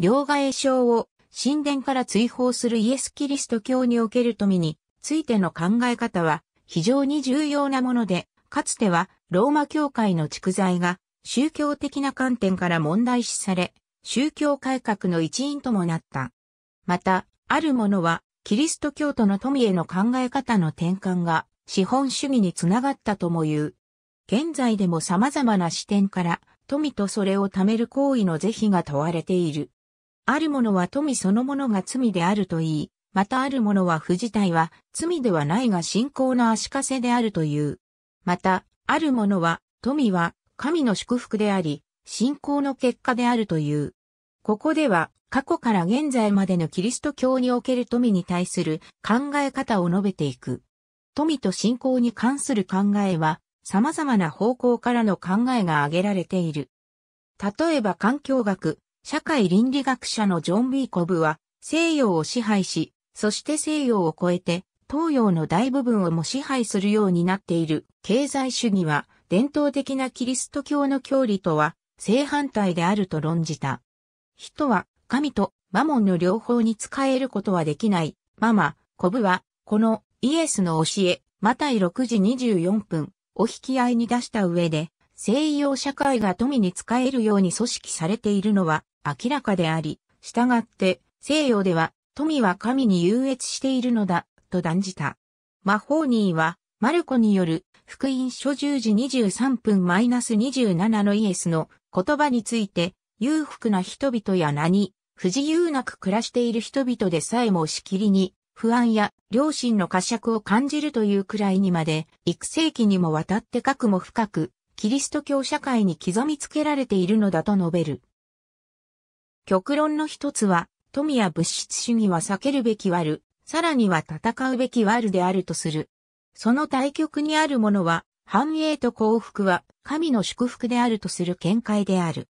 両替商を神殿から追放するイエス・キリスト教における富についての考え方は非常に重要なもので、かつてはローマ教会の蓄財が宗教的な観点から問題視され、宗教改革の一因ともなった。また、あるものはキリスト教徒の富への考え方の転換が資本主義につながったとも言う。現在でも様々な視点から富とそれを貯める行為の是非が問われている。あるものは富そのものが罪であるといい、またあるものは不自体は罪ではないが信仰の足かせであるという。また、あるものは、富は神の祝福であり、信仰の結果であるという。ここでは、過去から現在までのキリスト教における富に対する考え方を述べていく。富と信仰に関する考えは、様々な方向からの考えが挙げられている。例えば環境学、社会倫理学者のジョン・ビーコブは、西洋を支配し、そして西洋を超えて、東洋の大部分をも支配するようになっている経済主義は、伝統的なキリスト教の教理とは正反対であると論じた。人は神とマモンの両方に使えることはできない。ママ、コブは、このイエスの教え、マタイ6時24分を引き合いに出した上で、西洋社会が富に使えるように組織されているのは明らかであり、従って西洋では富は神に優越しているのだと断じた。マホーニーはマルコによる福音書10時23分 -27 のイエスの言葉について裕福な人々や名に不自由なく暮らしている人々でさえもしきりに不安や良心の呵責を感じるというくらいにまで幾世紀にもわたって核も深くキリスト教社会に刻みつけられているのだと述べる。極論の一つは、富や物質主義は避けるべき悪る、さらには戦うべき悪であるとする。その対極にあるものは、繁栄と幸福は神の祝福であるとする見解である。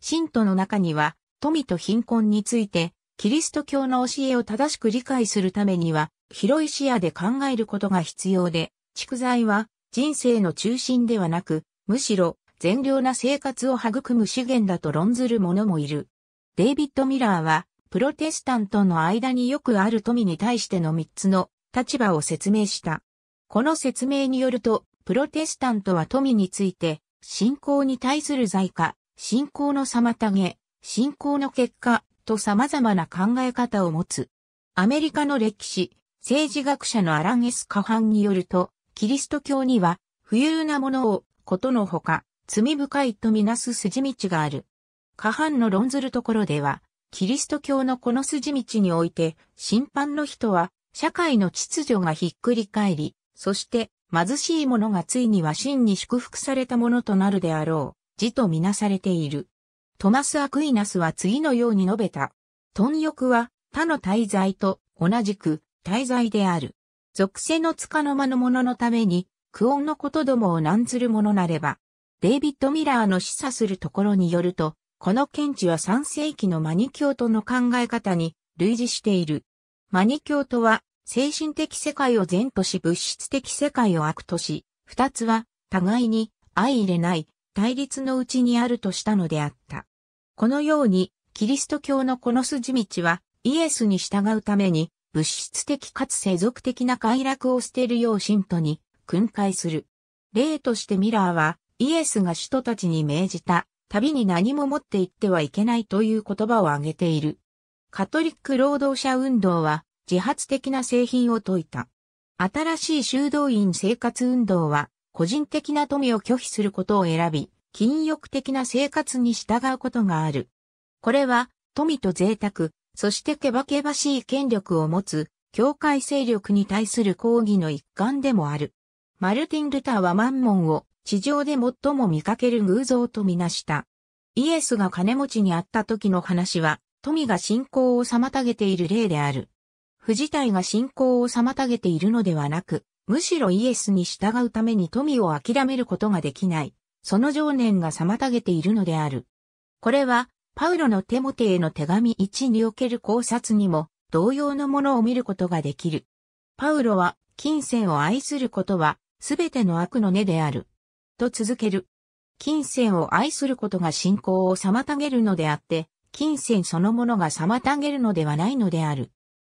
信徒の中には、富と貧困について、キリスト教の教えを正しく理解するためには、広い視野で考えることが必要で、蓄財は人生の中心ではなく、むしろ善良な生活を育む資源だと論ずる者もいる。デイビッド・ミラーは、プロテスタントの間によくある富に対しての3つの立場を説明した。この説明によると、プロテスタントは富について、信仰に対する在貨、信仰の妨げ、信仰の結果と様々な考え方を持つ。アメリカの歴史、政治学者のアラン・エス・カハンによると、キリスト教には、富裕なものをことのほか、罪深いとみなす筋道がある。下半の論ずるところでは、キリスト教のこの筋道において、審判の人は、社会の秩序がひっくり返り、そして貧しい者がついには真に祝福されたものとなるであろう、字とみなされている。トマス・アクイナスは次のように述べた。貪欲は他の滞在と同じく滞在である。属性のつかの間の者のためにクオンのことどもを難ずるものなれば。デイビッド・ミラーの示唆するところによると、この見地は3世紀のマニキョートの考え方に類似している。マニキョートは、精神的世界を善とし物質的世界を悪とし、二つは、互いに相入れない、対立のうちにあるとしたのであった。このように、キリスト教のこの筋道は、イエスに従うために、物質的かつ世俗的な快楽を捨てるよう信徒に訓戒する。例としてミラーは、イエスが使徒たちに命じた、旅に何も持って行ってはいけないという言葉を挙げている。カトリック労働者運動は、自発的な製品を説いた。新しい修道院生活運動は、個人的な富を拒否することを選び、禁欲的な生活に従うことがある。これは、富と贅沢、そしてけばけばしい権力を持つ、境界勢力に対する抗議の一環でもある。マルティン・ルターはマンモンを地上で最も見かける偶像とみなした。イエスが金持ちに会った時の話は、富が信仰を妨げている例である。富自体が信仰を妨げているのではなく、むしろイエスに従うために富を諦めることができない。その情念が妨げているのである。これは、パウロのテモテへの手紙1における考察にも、同様のものを見ることができる。パウロは、金銭を愛することは、すべての悪の根である。と続ける。金銭を愛することが信仰を妨げるのであって、金銭そのものが妨げるのではないのである。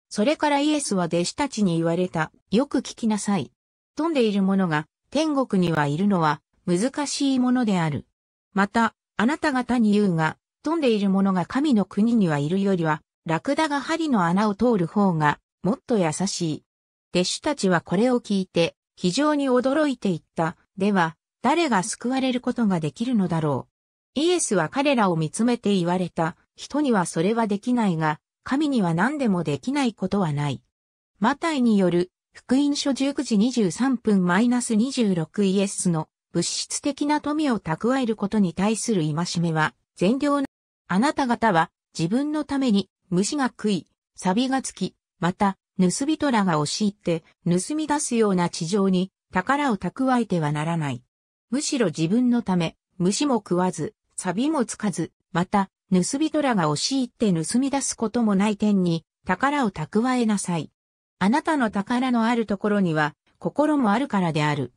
それからイエスは弟子たちに言われた、よく聞きなさい。飛んでいる者が天国にはいるのは難しいものである。また、あなた方に言うが、飛んでいる者が神の国にはいるよりは、ラクダが針の穴を通る方が、もっと優しい。弟子たちはこれを聞いて、非常に驚いていった。では、誰が救われることができるのだろう。イエスは彼らを見つめて言われた。人にはそれはできないが、神には何でもできないことはない。マタイによる、福音書19時23分 -26 イエスの物質的な富を蓄えることに対する戒めは、善良な、あなた方は自分のために虫が食い、錆がつき、また盗人らが押し入って盗み出すような地上に宝を蓄えてはならない。むしろ自分のため、虫も食わず、錆もつかず、また、盗人らが押し入って盗み出すこともない点に、宝を蓄えなさい。あなたの宝のあるところには、心もあるからである。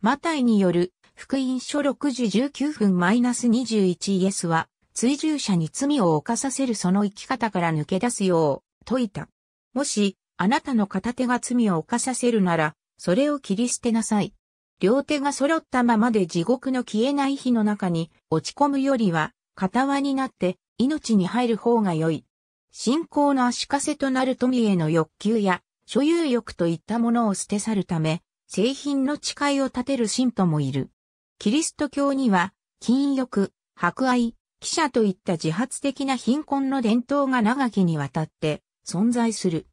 マタイによる、福音書6時19分 -21 イエスは、追従者に罪を犯させるその生き方から抜け出すよう、説いた。もし、あなたの片手が罪を犯させるなら、それを切り捨てなさい。両手が揃ったままで地獄の消えない火の中に落ち込むよりは、片輪になって命に入る方が良い。信仰の足かせとなる富への欲求や所有欲といったものを捨て去るため、製品の誓いを立てる信徒もいる。キリスト教には、禁欲、博愛、記者といった自発的な貧困の伝統が長きにわたって存在する。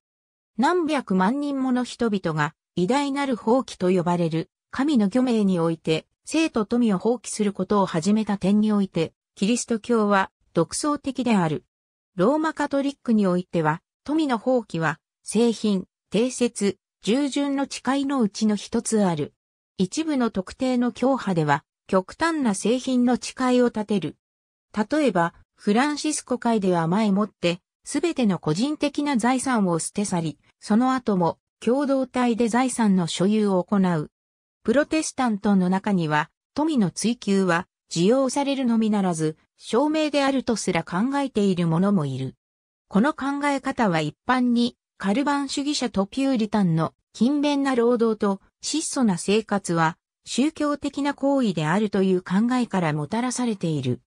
何百万人もの人々が偉大なる放棄と呼ばれる神の漁名において生と富を放棄することを始めた点においてキリスト教は独創的である。ローマカトリックにおいては富の放棄は製品、定説、従順の誓いのうちの一つある。一部の特定の教派では極端な製品の誓いを立てる。例えば、フランシスコ会では前もってすべての個人的な財産を捨て去り、その後も共同体で財産の所有を行う。プロテスタントの中には、富の追求は、需要されるのみならず、証明であるとすら考えている者もいる。この考え方は一般に、カルバン主義者とピューリタンの勤勉な労働と質素な生活は宗教的な行為であるという考えからもたらされている。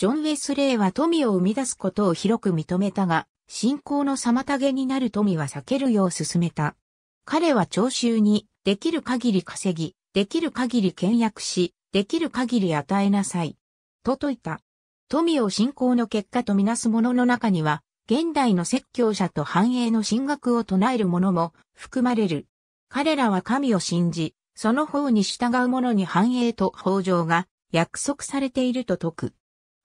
ジョン・ウェスレイは富を生み出すことを広く認めたが、信仰の妨げになる富は避けるよう進めた。彼は聴衆に、できる限り稼ぎ、できる限り倹約し、できる限り与えなさい。と説いた。富を信仰の結果とみなす者の中には、現代の説教者と繁栄の神学を唱える者も含まれる。彼らは神を信じ、その方に従う者に繁栄と豊穣が約束されていると説く。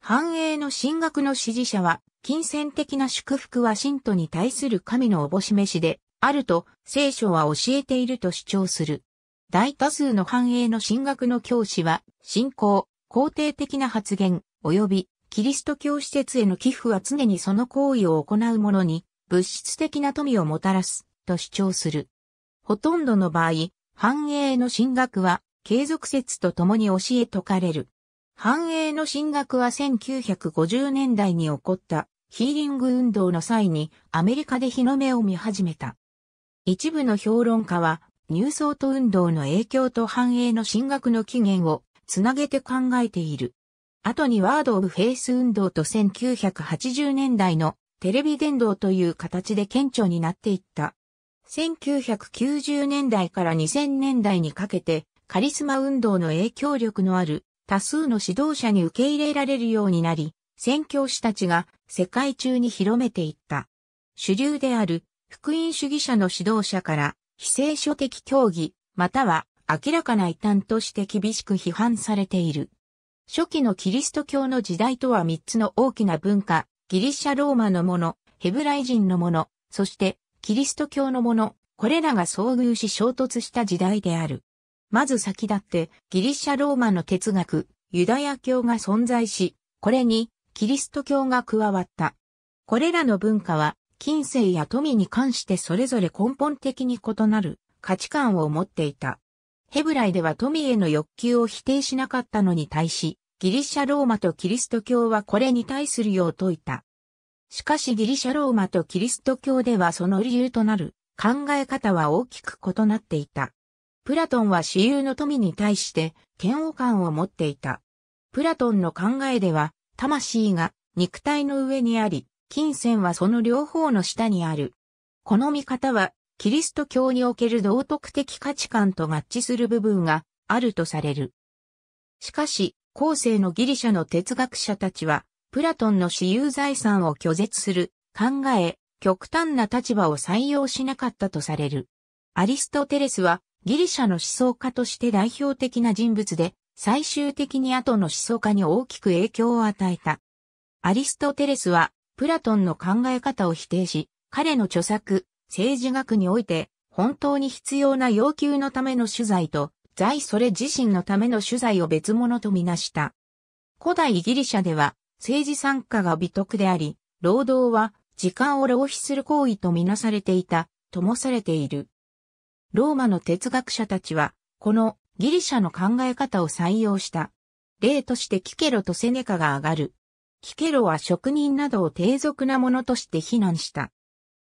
繁栄の進学の支持者は、金銭的な祝福は信徒に対する神のおぼしめしで、あると聖書は教えていると主張する。大多数の繁栄の進学の教師は、信仰、肯定的な発言、及び、キリスト教施設への寄付は常にその行為を行う者に、物質的な富をもたらす、と主張する。ほとんどの場合、繁栄の進学は、継続説と共に教え説かれる。繁栄の進学は1950年代に起こったヒーリング運動の際にアメリカで日の目を見始めた。一部の評論家は、ニューソート運動の影響と繁栄の進学の起源をつなげて考えている。後にワード・オブ・フェイス運動と1980年代のテレビ伝道という形で顕著になっていった。1990年代から2000年代にかけてカリスマ運動の影響力のある多数の指導者に受け入れられるようになり、宣教師たちが世界中に広めていった。主流である福音主義者の指導者から非聖書的教義、または明らかな異端として厳しく批判されている。初期のキリスト教の時代とは3つの大きな文化、ギリシャローマのもの、ヘブライ人のもの、そしてキリスト教のもの、これらが遭遇し衝突した時代である。まず先立ってギリシャローマの哲学、ユダヤ教が存在し、これにキリスト教が加わった。これらの文化は近世や富に関してそれぞれ根本的に異なる価値観を持っていた。ヘブライでは富への欲求を否定しなかったのに対し、ギリシャローマとキリスト教はこれに対するよう説いた。しかしギリシャローマとキリスト教ではその理由となる考え方は大きく異なっていた。プラトンは私有の富に対して嫌悪感を持っていた。プラトンの考えでは、魂が肉体の上にあり、金銭はその両方の下にある。この見方は、キリスト教における道徳的価値観と合致する部分があるとされる。しかし、後世のギリシャの哲学者たちは、プラトンの私有財産を拒絶する考え、極端な立場を採用しなかったとされる。アリストテレスはギリシャの思想家として代表的な人物で、最終的に後の思想家に大きく影響を与えた。アリストテレスは、プラトンの考え方を否定し、彼の著作、政治学において、本当に必要な要求のための取材と、在それ自身のための取材を別物とみなした。古代ギリシャでは、政治参加が美徳であり、労働は時間を浪費する行為とみなされていた、ともされている。ローマの哲学者たちは、このギリシャの考え方を採用した。例としてキケロとセネカが挙がる。キケロは職人などを低俗なものとして非難した。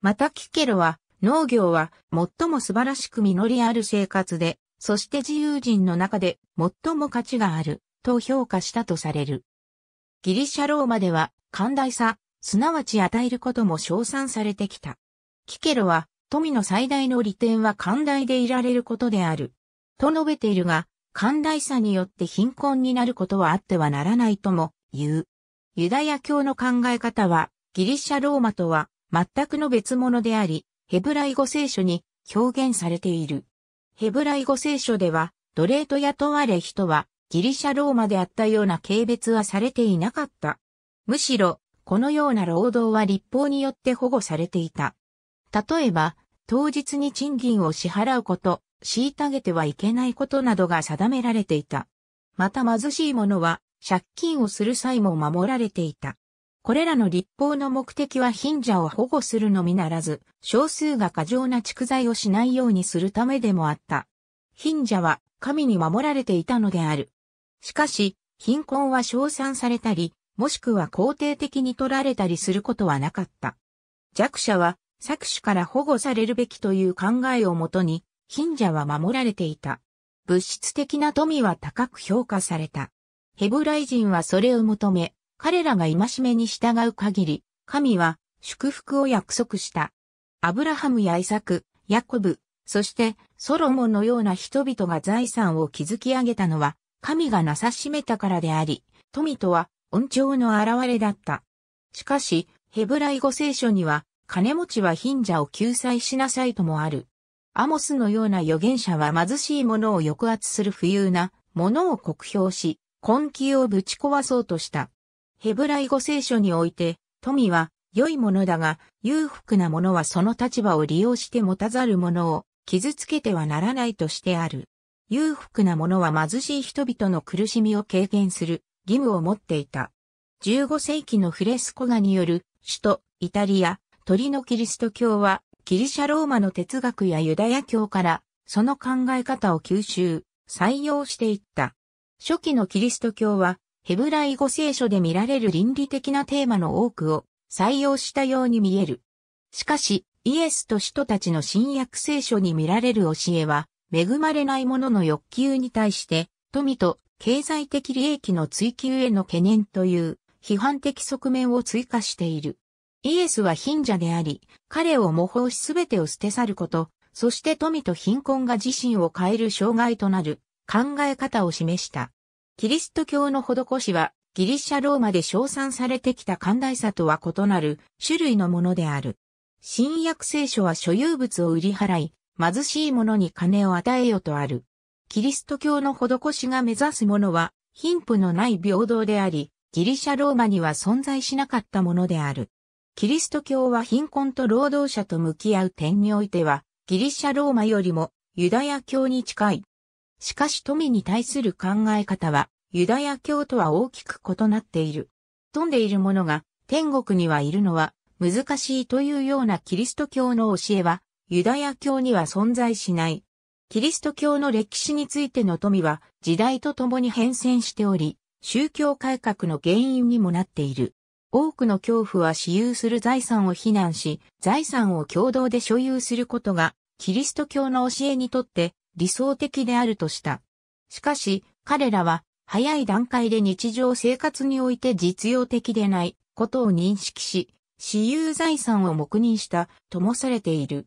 またキケロは、農業は最も素晴らしく実りある生活で、そして自由人の中で最も価値がある、と評価したとされる。ギリシャローマでは、寛大さ、すなわち与えることも称賛されてきた。キケロは、富の最大の利点は寛大でいられることである。と述べているが、寛大さによって貧困になることはあってはならないとも言う。ユダヤ教の考え方は、ギリシャローマとは全くの別物であり、ヘブライ語聖書に表現されている。ヘブライ語聖書では、奴隷と雇われ人は、ギリシャローマであったような軽蔑はされていなかった。むしろ、このような労働は立法によって保護されていた。例えば、当日に賃金を支払うこと、虐げてはいけないことなどが定められていた。また貧しい者は借金をする際も守られていた。これらの立法の目的は貧者を保護するのみならず、少数が過剰な蓄財をしないようにするためでもあった。貧者は神に守られていたのである。しかし、貧困は称賛されたり、もしくは肯定的に取られたりすることはなかった。弱者は搾取から保護されるべきという考えをもとに、貧者は守られていた。物質的な富は高く評価された。ヘブライ人はそれを求め、彼らが戒めに従う限り、神は祝福を約束した。アブラハムやイサク、ヤコブ、そしてソロモンのような人々が財産を築き上げたのは、神がなさしめたからであり、富とは恩寵の現れだった。しかし、ヘブライ語聖書には、金持ちは貧者を救済しなさいともある。アモスのような預言者は貧しい者を抑圧する富裕な者を酷評し、根気をぶち壊そうとした。ヘブライ語聖書において、富は良いものだが、裕福な者はその立場を利用して持たざる者を傷つけてはならないとしてある。裕福な者は貧しい人々の苦しみを軽減する義務を持っていた。15世紀のフレスコ画による首都イタリア、鳥のキリスト教は、ギリシャ・ローマの哲学やユダヤ教から、その考え方を吸収、採用していった。初期のキリスト教は、ヘブライ語聖書で見られる倫理的なテーマの多くを採用したように見える。しかし、イエスと使徒たちの新約聖書に見られる教えは、恵まれない者の欲求に対して、富と経済的利益の追求への懸念という批判的側面を追加している。イエスは貧者であり、彼を模倣しすべてを捨て去ること、そして富と貧困が自身を変える障害となる考え方を示した。キリスト教の施しは、ギリシャローマで称賛されてきた寛大さとは異なる種類のものである。新約聖書は所有物を売り払い、貧しい者に金を与えよとある。キリスト教の施しが目指すものは、貧富のない平等であり、ギリシャローマには存在しなかったものである。キリスト教は貧困と労働者と向き合う点においては、ギリシャローマよりもユダヤ教に近い。しかし富に対する考え方は、ユダヤ教とは大きく異なっている。富んでいる者が天国にはいるのは難しいというようなキリスト教の教えは、ユダヤ教には存在しない。キリスト教の歴史についての富は時代とともに変遷しており、宗教改革の原因にもなっている。多くの恐怖は私有する財産を非難し、財産を共同で所有することが、キリスト教の教えにとって理想的であるとした。しかし、彼らは、早い段階で日常生活において実用的でないことを認識し、私有財産を黙認したともされている。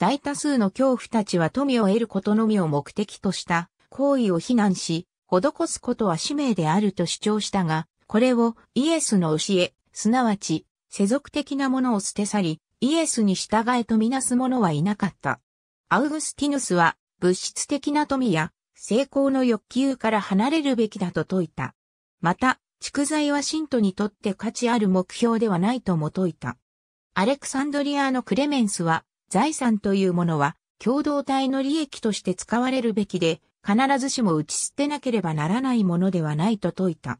大多数の恐怖たちは富を得ることのみを目的とした行為を非難し、施すことは使命であると主張したが、これをイエスの教え、すなわち、世俗的なものを捨て去り、イエスに従えとみなす者はいなかった。アウグスティヌスは、物質的な富や、成功の欲求から離れるべきだと説いた。また、蓄財は信徒にとって価値ある目標ではないとも説いた。アレクサンドリアのクレメンスは、財産というものは、共同体の利益として使われるべきで、必ずしも打ち捨てなければならないものではないと説いた。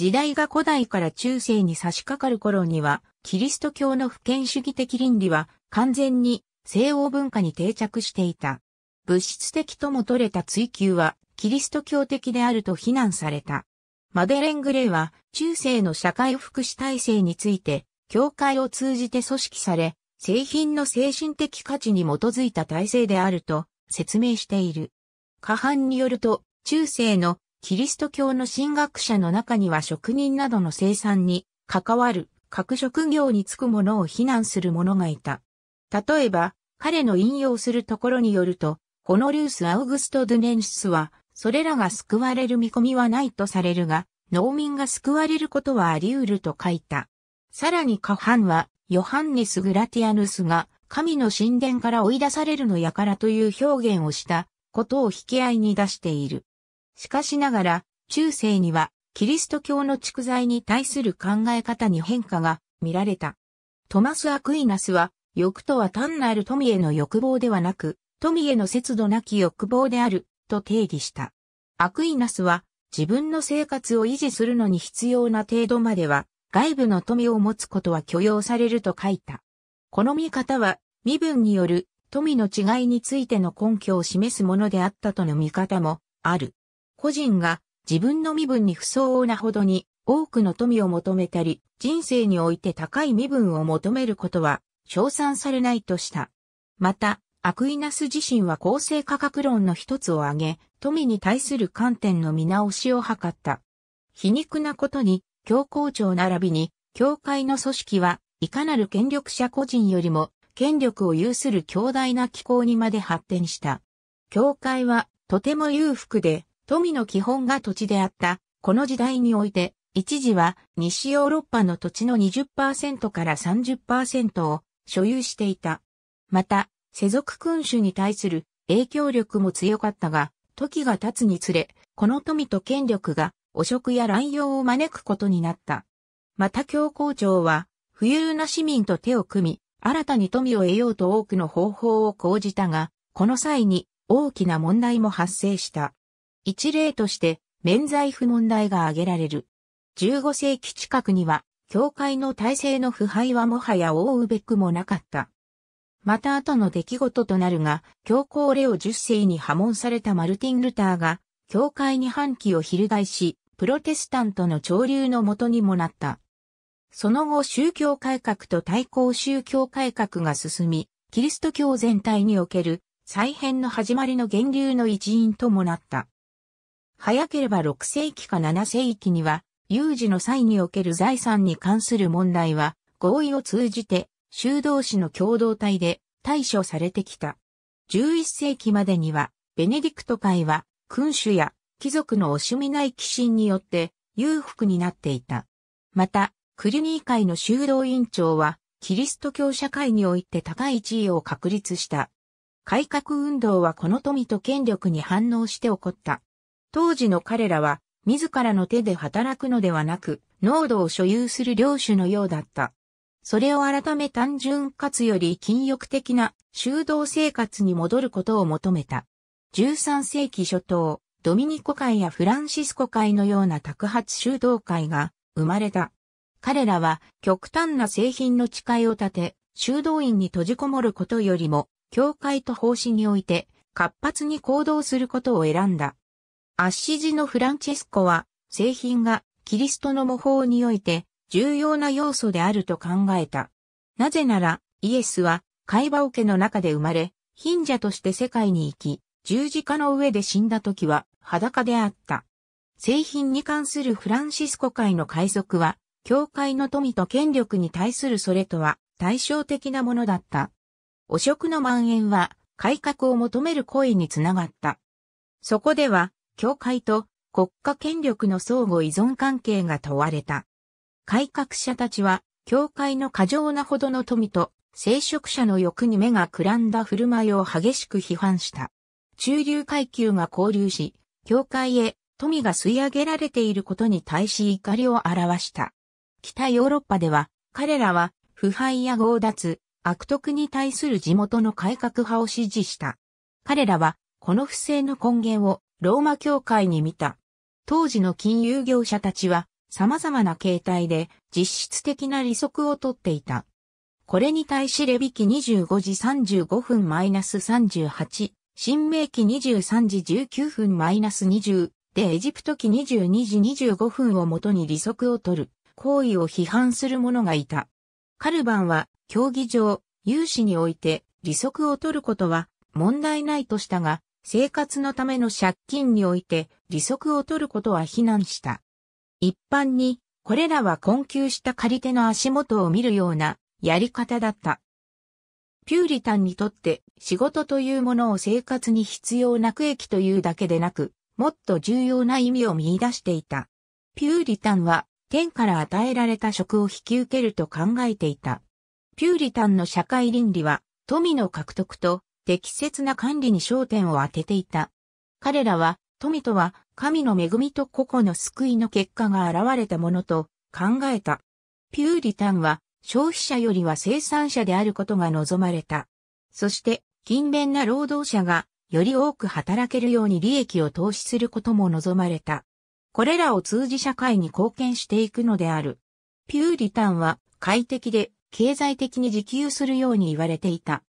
時代が古代から中世に差し掛かる頃には、キリスト教の普遍主義的倫理は完全に西欧文化に定着していた。物質的とも取れた追求は、キリスト教的であると非難された。マデレン・グレイは、中世の社会福祉体制について、教会を通じて組織され、製品の精神的価値に基づいた体制であると説明している。過半によると、中世のキリスト教の神学者の中には職人などの生産に関わる各職業に就く者を非難する者がいた。例えば、彼の引用するところによると、ホノリウス・アウグスト・ドゥネンシスは、それらが救われる見込みはないとされるが、農民が救われることはあり得ると書いた。さらに下半は、ヨハンネス・グラティアヌスが、神の神殿から追い出されるのやからという表現をしたことを引き合いに出している。しかしながら、中世には、キリスト教の蓄財に対する考え方に変化が見られた。トマス・アクイナスは、欲とは単なる富への欲望ではなく、富への節度なき欲望である、と定義した。アクイナスは、自分の生活を維持するのに必要な程度までは、外部の富を持つことは許容されると書いた。この見方は、身分による富の違いについての根拠を示すものであったとの見方もある。個人が自分の身分に不相応なほどに多くの富を求めたり、人生において高い身分を求めることは、称賛されないとした。また、アクイナス自身は公正価格論の一つを挙げ、富に対する観点の見直しを図った。皮肉なことに、教皇庁並びに、教会の組織はいかなる権力者個人よりも、権力を有する強大な機構にまで発展した。教会は、とても裕福で、富の基本が土地であった、この時代において、一時は西ヨーロッパの土地の20%から30%を所有していた。また、世俗君主に対する影響力も強かったが、時が経つにつれ、この富と権力が汚職や乱用を招くことになった。また教皇庁は、富裕な市民と手を組み、新たに富を得ようと多くの方法を講じたが、この際に大きな問題も発生した。一例として、免罪符問題が挙げられる。15世紀近くには、教会の体制の腐敗はもはや覆うべくもなかった。また後の出来事となるが、教皇レオ10世に破門されたマルティン・ルターが、教会に反旗を翻し、プロテスタントの潮流のもとにもなった。その後宗教改革と対抗宗教改革が進み、キリスト教全体における再編の始まりの源流の一因ともなった。早ければ6世紀か7世紀には、有事の際における財産に関する問題は、合意を通じて、修道士の共同体で対処されてきた。11世紀までには、ベネディクト会は、君主や貴族の惜しみない寄進によって裕福になっていた。また、クリニー会の修道院長は、キリスト教社会において高い地位を確立した。改革運動はこの富と権力に反応して起こった。当時の彼らは、自らの手で働くのではなく、濃度を所有する領主のようだった。それを改め単純かつより禁欲的な修道生活に戻ることを求めた。13世紀初頭、ドミニコ会やフランシスコ会のような宅発修道会が生まれた。彼らは極端な製品の誓いを立て、修道院に閉じこもることよりも、教会と奉仕において活発に行動することを選んだ。アッシジのフランチェスコは、製品がキリストの模倣において重要な要素であると考えた。なぜなら、イエスは、海馬桶の中で生まれ、貧者として世界に行き、十字架の上で死んだ時は裸であった。製品に関するフランシスコ会の海賊は、教会の富と権力に対するそれとは対照的なものだった。汚職の蔓延は改革を求める声につながった。そこでは、教会と国家権力の相互依存関係が問われた。改革者たちは、教会の過剰なほどの富と、聖職者の欲に目がくらんだ振る舞いを激しく批判した。中流階級が交流し、教会へ富が吸い上げられていることに対し怒りを表した。北ヨーロッパでは、彼らは腐敗や強奪、悪徳に対する地元の改革派を支持した。彼らは、この不正の根源をローマ教会に見た。当時の金融業者たちは様々な形態で実質的な利息を取っていた。これに対しレビ期25時35分マイナス38、新明期23時19分マイナス20でエジプト期22時25分をもとに利息を取る行為を批判する者がいた。カルバンは競技場、融資において利息を取ることは問題ないとしたが、生活のための借金において利息を取ることは非難した。一般に、これらは困窮した借り手の足元を見るようなやり方だった。ピューリタンにとって仕事というものを生活に必要な区益というだけでなく、もっと重要な意味を見出していた。ピューリタンは天から与えられた職を引き受けると考えていた。ピューリタンの社会倫理は富の獲得と適切な管理に焦点を当てていた。彼らは、富とは神の恵みと個々の救いの結果が現れたものと考えた。ピューリタンは消費者よりは生産者であることが望まれた。そして、勤勉な労働者がより多く働けるように利益を投資することも望まれた。これらを通じ社会に貢献していくのである。ピューリタンは快適で経済的に自給するように言われていた。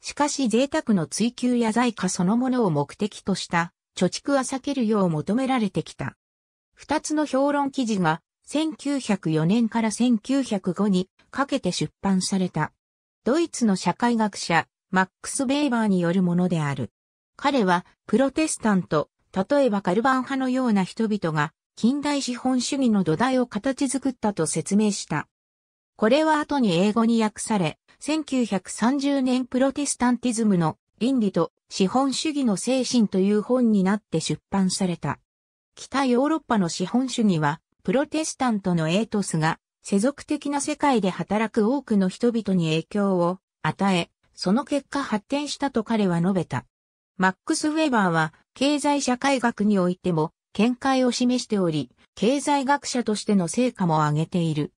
しかし贅沢の追求や財貨そのものを目的とした貯蓄は避けるよう求められてきた。二つの評論記事が1904年から1905にかけて出版された。ドイツの社会学者、マックス・ベイバーによるものである。彼は、プロテスタント、例えばカルバン派のような人々が、近代資本主義の土台を形作ったと説明した。これは後に英語に訳され、1930年プロテスタンティズムの倫理と資本主義の精神という本になって出版された。北ヨーロッパの資本主義は、プロテスタントのエートスが、世俗的な世界で働く多くの人々に影響を与え、その結果発展したと彼は述べた。マックス・ウェバーは、経済社会学においても、見解を示しており、経済学者としての成果も挙げている。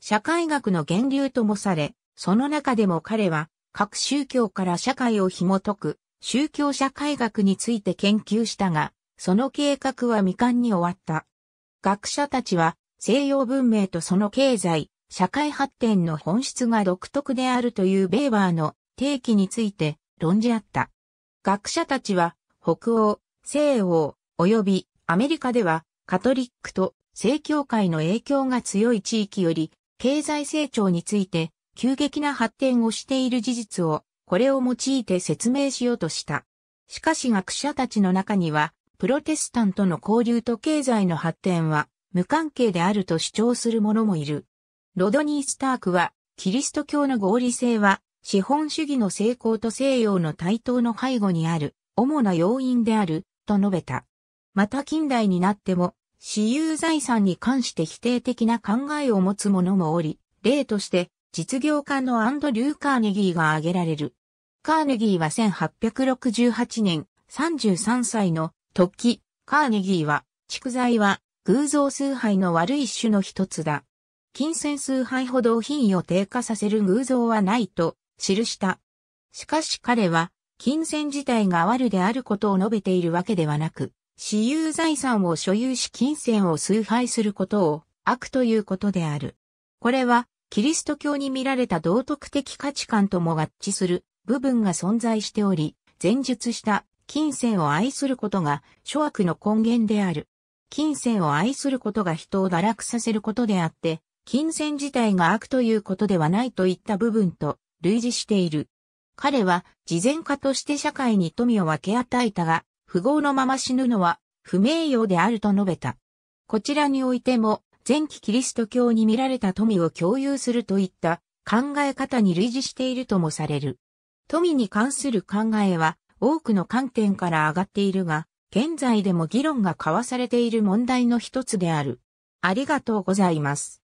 社会学の源流ともされ、その中でも彼は、各宗教から社会を紐解く、宗教社会学について研究したが、その計画は未完に終わった。学者たちは、西洋文明とその経済、社会発展の本質が独特であるというベーバーの定義について論じ合った。学者たちは、北欧、西欧、及びアメリカでは、カトリックと正教会の影響が強い地域より、経済成長について、急激な発展をしている事実を、これを用いて説明しようとした。しかし学者たちの中には、プロテスタントの交流と経済の発展は無関係であると主張する者もいる。ロドニー・スタークは、キリスト教の合理性は、資本主義の成功と西洋の対等の背後にある、主な要因である、と述べた。また近代になっても、私有財産に関して否定的な考えを持つ者もおり、例として、実業家のアンドリュー・カーネギーが挙げられる。カーネギーは1868年33歳の時、カーネギーは、蓄財は偶像崇拝の悪い種の一つだ。金銭崇拝ほど品位を低下させる偶像はないと記した。しかし彼は、金銭自体が悪であることを述べているわけではなく、私有財産を所有し金銭を崇拝することを悪ということである。これはキリスト教に見られた道徳的価値観とも合致する部分が存在しており、前述した金銭を愛することが諸悪の根源である。金銭を愛することが人を堕落させることであって、金銭自体が悪ということではないといった部分と類似している。彼は、慈善家として社会に富を分け与えたが、富豪のまま死ぬのは不名誉であると述べた。こちらにおいても、前期キリスト教に見られた富を共有するといった考え方に類似しているともされる。富に関する考えは多くの観点から上がっているが、現在でも議論が交わされている問題の一つである。ありがとうございます。